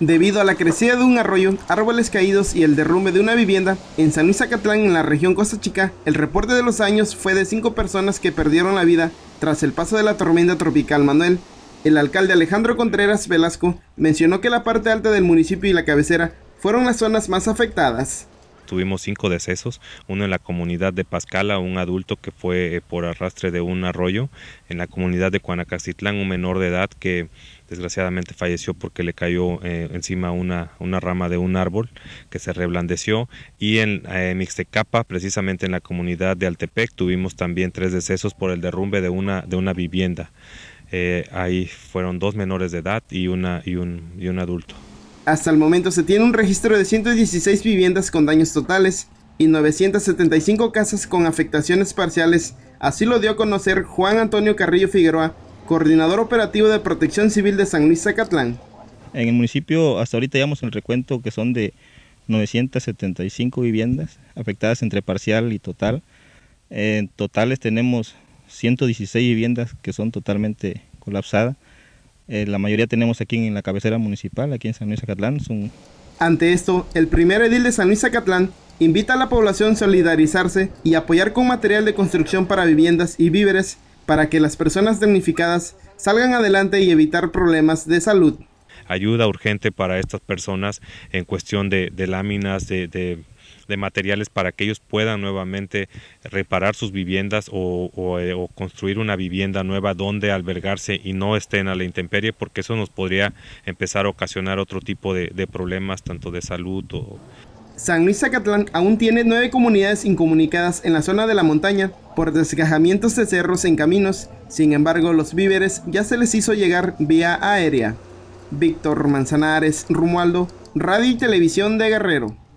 Debido a la crecida de un arroyo, árboles caídos y el derrumbe de una vivienda, en San Luis Acatlán, en la región Costa Chica, el reporte de los años fue de cinco personas que perdieron la vida tras el paso de la tormenta tropical Manuel. El alcalde Alejandro Contreras Velasco mencionó que la parte alta del municipio y la cabecera fueron las zonas más afectadas tuvimos cinco decesos, uno en la comunidad de Pascala, un adulto que fue eh, por arrastre de un arroyo, en la comunidad de Cuanacacitlán, un menor de edad que desgraciadamente falleció porque le cayó eh, encima una, una, rama de un árbol que se reblandeció y en eh, Mixtecapa, precisamente en la comunidad de Altepec, tuvimos también tres decesos por el derrumbe de una, de una vivienda. ahí fueron dos menores de edad y, una, y, un, y un adulto. Hasta el momento se tiene un registro de 116 viviendas con daños totales y 975 casas con afectaciones parciales, así lo dio a conocer Juan Antonio Carrillo Figueroa, coordinador operativo de Protección Civil de San Luis Zacatlán. En el municipio hasta ahorita llevamos el recuento que son de 975 viviendas afectadas entre parcial y total. En totales tenemos 116 viviendas que son totalmente colapsadas eh, la mayoría tenemos aquí en la cabecera municipal, aquí en San Luis Acatlán. Son... Ante esto, el primer edil de San Luis Acatlán invita a la población a solidarizarse y apoyar con material de construcción para viviendas y víveres para que las personas damnificadas salgan adelante y evitar problemas de salud ayuda urgente para estas personas en cuestión de, láminas, de, de materiales para que ellos puedan nuevamente reparar sus viviendas eh, o, construir una vivienda nueva donde albergarse y no estén a la intemperie porque eso nos podría empezar a ocasionar otro tipo de, problemas tanto de salud San Luis Zacatlán aún tiene nueve comunidades incomunicadas en la zona de la montaña por desgajamientos de cerros en caminos, sin embargo los víveres ya se les hizo llegar vía aérea. Víctor Manzanares Rumualdo, Radio y Televisión de Guerrero.